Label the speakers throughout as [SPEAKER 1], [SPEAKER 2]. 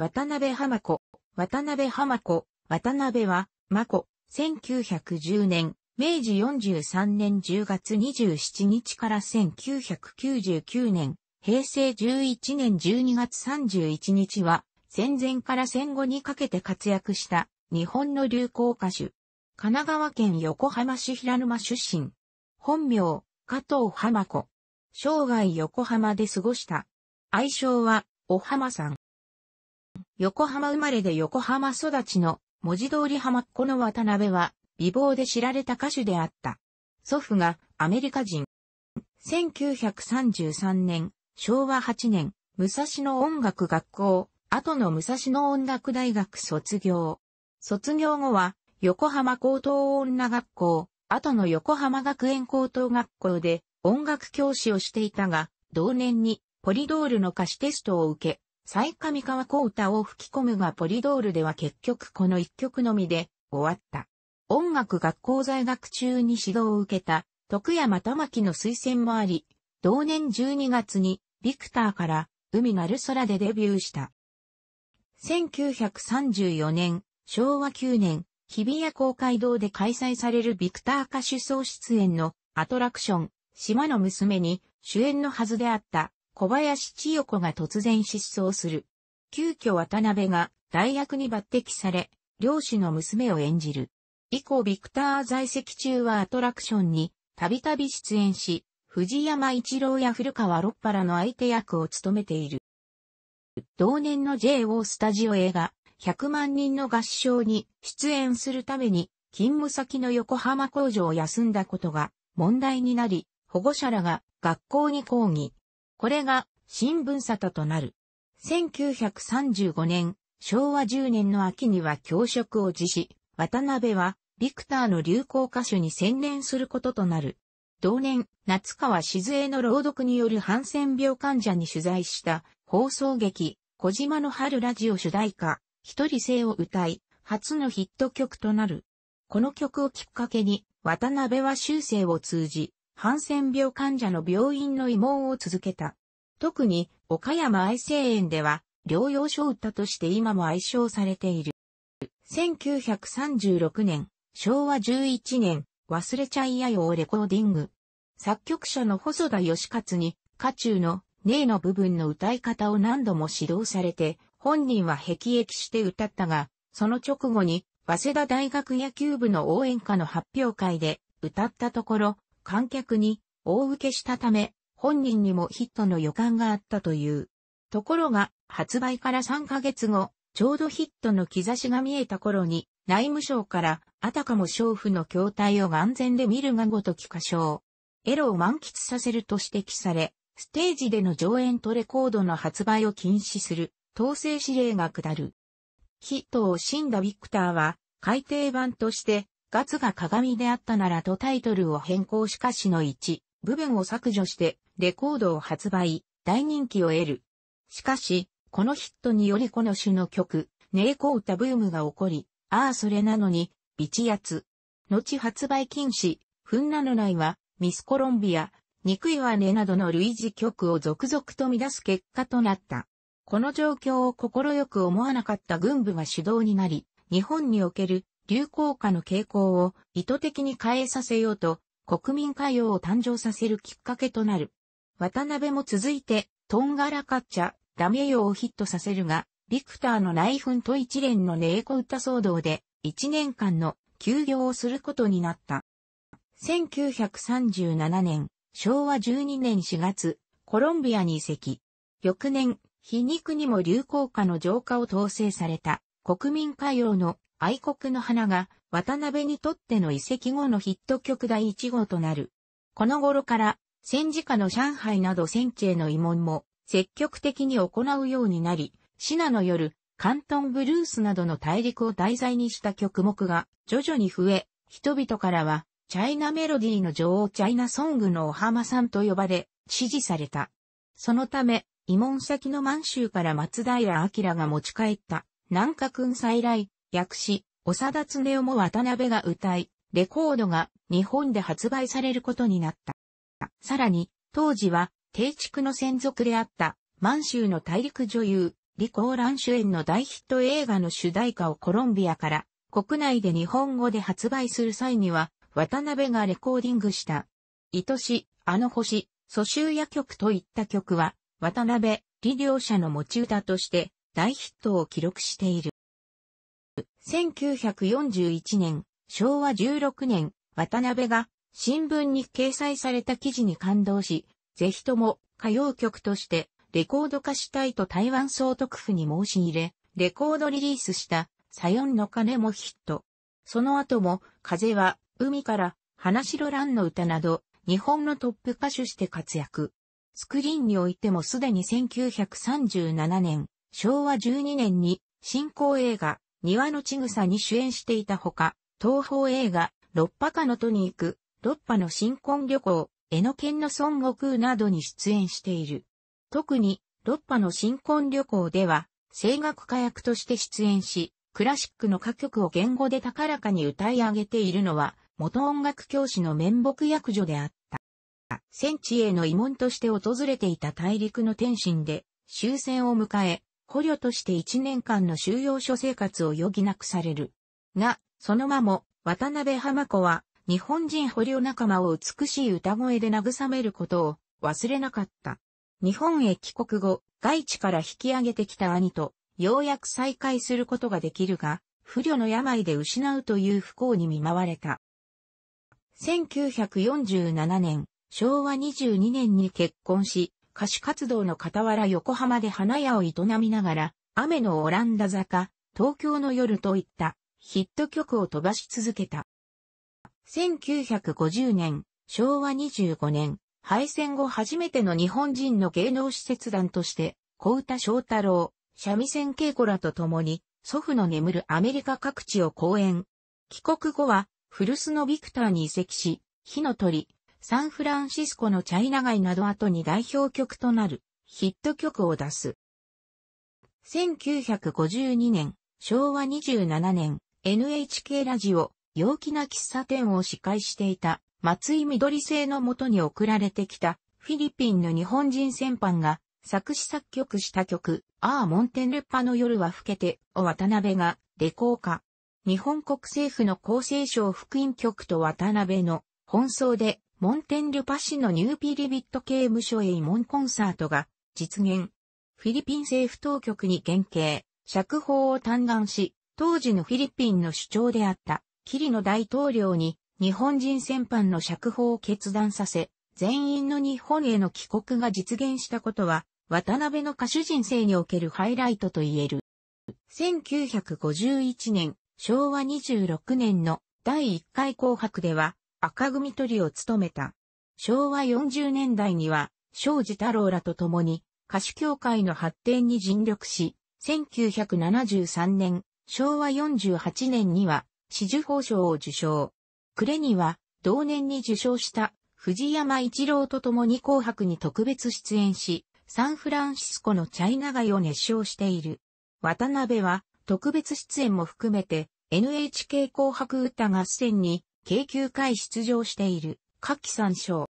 [SPEAKER 1] 渡辺浜子、渡辺浜子、渡辺は、真子、1910年、明治43年10月27日から1999年、平成11年12月31日は、戦前から戦後にかけて活躍した日本の流行歌手。神奈川県横浜市平沼出身。本名、加藤浜子。生涯横浜で過ごした。愛称は、お浜さん。横浜生まれで横浜育ちの文字通り浜っ子の渡辺は美貌で知られた歌手であった。祖父がアメリカ人。1933年、昭和8年、武蔵野音楽学校、後の武蔵野音楽大学卒業。卒業後は、横浜高等女学校、後の横浜学園高等学校で音楽教師をしていたが、同年にポリドールの歌詞テストを受け、最上川幸太を吹き込むがポリドールでは結局この一曲のみで終わった。音楽学校在学中に指導を受けた徳山玉木の推薦もあり、同年12月にビクターから海なる空でデビューした。1934年、昭和9年、日比谷公会堂で開催されるビクター歌手総出演のアトラクション、島の娘に主演のはずであった小林千代子が突然失踪する。急遽渡辺が代役に抜擢され、漁師の娘を演じる。以降ビクター在籍中はアトラクションにたびたび出演し、藤山一郎や古川六原の相手役を務めている。同年の JO スタジオ映画、100万人の合唱に出演するために、勤務先の横浜工場を休んだことが問題になり、保護者らが学校に抗議。これが新聞沙汰となる。1935年、昭和10年の秋には教職を辞し、渡辺はビクターの流行歌手に専念することとなる。同年、夏川静江の朗読によるハンセン病患者に取材した放送劇、小島の春ラジオ主題歌、一人性を歌い、初のヒット曲となる。この曲をきっかけに、渡辺は修正を通じ、ハンセン病患者の病院の慰問を続けた。特に、岡山愛生園では、療養所を歌として今も愛称されている。1936年、昭和11年、忘れちゃいやよをレコーディング。作曲者の細田義勝に、歌中の、ねえの部分の歌い方を何度も指導されて、本人は辟易して歌ったが、その直後に、早稲田大学野球部の応援歌の発表会で、歌ったところ、観客に大受けしたため、本人にもヒットの予感があったという。ところが、発売から3ヶ月後、ちょうどヒットの兆しが見えた頃に、内務省から、あたかも娼婦の筐体を眼前で見るがごとき歌唱。エロを満喫させると指摘され、ステージでの上演とレコードの発売を禁止する、統制指令が下る。ヒットを死んだビクターは、改訂版として、ガツが鏡であったならとタイトルを変更しかしの1部分を削除してレコードを発売、大人気を得る。しかし、このヒットによりこの種の曲、ネイコータブームが起こり、ああそれなのに、ビチヤツ。後発売禁止、フンナのないは、ミスコロンビア、憎いわねなどの類似曲を続々と乱す結果となった。この状況を快く思わなかった軍部が主導になり、日本における流行歌の傾向を意図的に変えさせようと、国民歌謡を誕生させるきっかけとなる。渡辺も続いて、トンガラカッチャ、ダメよをヒットさせるが、ビクターの内紛と一連のネエコ歌騒動で、1年間の休業をすることになった。1937年、昭和12年4月、コロンビアに移籍。翌年、皮肉にも流行歌の浄化を統制された。国民歌謡の愛国の花が渡辺にとっての遺跡後のヒット曲第1号となる。この頃から戦時下の上海など戦地への慰問も積極的に行うようになり、シナの夜、関東ブルースなどの大陸を題材にした曲目が徐々に増え、人々からはチャイナメロディーの女王チャイナソングのお浜さんと呼ばれ、支持された。そのため、慰問先の満州から松平明が持ち帰った南下君再来、訳し、長田恒夫も渡辺が歌い、レコードが日本で発売されることになった。さらに、当時は、定畜の専属であった、満州の大陸女優、李光蘭主演の大ヒット映画の主題歌をコロンビアから、国内で日本語で発売する際には、渡辺がレコーディングした。愛し、あの星、蘇州夜曲といった曲は、渡辺、李両者の持ち歌として、大ヒットを記録している。1941年、昭和16年、渡辺が新聞に掲載された記事に感動し、ぜひとも歌謡曲としてレコード化したいと台湾総督府に申し入れ、レコードリリースしたサヨンの鐘もヒット。その後も、風は海から花城蘭の歌など、日本のトップ歌手して活躍。スクリーンにおいてもすでに1937年、昭和12年に新興映画、庭のちぐさに主演していたほか、東方映画、六波かのとに行く、六波の新婚旅行、江ノ県の孫悟空などに出演している。特に、六波の新婚旅行では、声楽家役として出演し、クラシックの歌曲を言語で高らかに歌い上げているのは、元音楽教師の面目役女であった。戦地への慰問として訪れていた大陸の天津で終戦を迎え、捕虜として1年間の収容所生活を余儀なくされる。が、その間も、渡辺浜子は、日本人捕虜仲間を美しい歌声で慰めることを忘れなかった。日本へ帰国後、外地から引き上げてきた兄と、ようやく再会することができるが、不慮の病で失うという不幸に見舞われた。1947年、昭和22年に結婚し、歌手活動の傍ら横浜で花屋を営みながら、雨のオランダ坂、東京の夜といったヒット曲を飛ばし続けた。1950年、昭和25年、敗戦後初めての日本人の芸能施設団として、小歌翔太郎、三味線稽古らと共に、祖父の眠るアメリカ各地を公演。帰国後は、古巣のビクターに移籍し、火の鳥、サンフランシスコのチャイナ街など後に代表曲となるヒット曲を出す。1952年、昭和27年、NHK ラジオ、陽気な喫茶店を司会していた松井緑星のもとに送られてきたフィリピンの日本人戦犯が作詞作曲した曲、アーモンテンルッパの夜は更けてを渡辺がレコーカ。日本国政府の厚生省福音局と渡辺の奔走でモンテンリュパ市のニューピリビット刑務所へ慰問コンサートが実現。フィリピン政府当局に原型、釈放を嘆願し、当時のフィリピンの主張であった、キリノ大統領に日本人戦犯の釈放を決断させ、全員の日本への帰国が実現したことは、渡辺の歌手人生におけるハイライトと言える。1951年、昭和26年の第1回紅白では、赤組トリを務めた。昭和40年代には、庄司太郎らと共に、歌手協会の発展に尽力し、1973年、昭和48年には、紫綬褒章を受賞。暮れには、同年に受賞した藤山一郎と共に紅白に特別出演し、サンフランシスコのチャイナ街を熱唱している。渡辺は特別出演も含めて NHK 紅白歌合戦に京急会出場している、夏季三賞。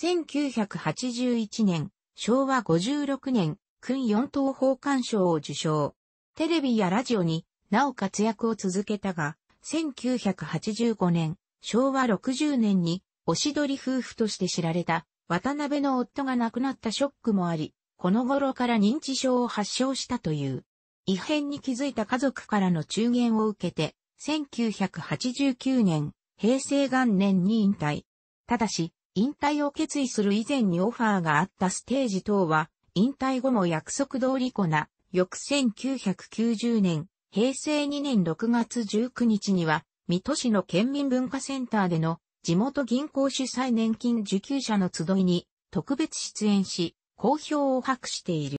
[SPEAKER 1] 1981年、昭和56年、君四等法官賞を受賞。テレビやラジオになお活躍を続けたが、1985年、昭和60年に、おしどり夫婦として知られた、渡辺の夫が亡くなったショックもあり、この頃から認知症を発症したという。異変に気づいた家族からの中言を受けて、1989年、平成元年に引退。ただし、引退を決意する以前にオファーがあったステージ等は、引退後も約束通りこな、翌1990年、平成2年6月19日には、水戸市の県民文化センターでの地元銀行主催年金受給者の集いに特別出演し、好評を博している。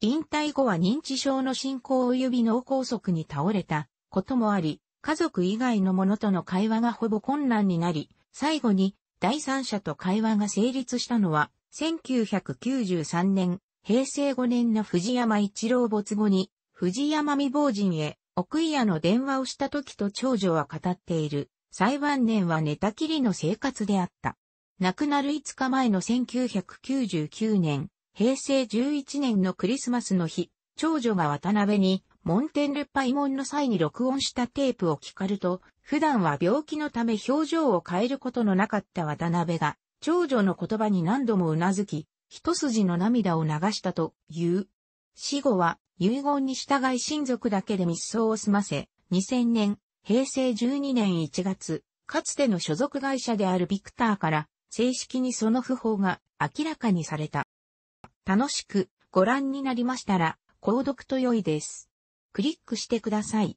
[SPEAKER 1] 引退後は認知症の進行及び脳梗塞に倒れたこともあり、家族以外の者との会話がほぼ困難になり、最後に第三者と会話が成立したのは、1993年、平成5年の藤山一郎没後に、藤山未亡人へ、奥屋の電話をした時と長女は語っている、最判年は寝たきりの生活であった。亡くなる5日前の1999年、平成11年のクリスマスの日、長女が渡辺に、モンテンルパイモンの際に録音したテープを聞かると、普段は病気のため表情を変えることのなかった渡辺が、長女の言葉に何度もうなずき、一筋の涙を流したという。死後は遺言に従い親族だけで密葬を済ませ、2000年、平成12年1月、かつての所属会社であるビクターから、正式にその訃報が明らかにされた。楽しくご覧になりましたら、購読と良いです。クリックしてください。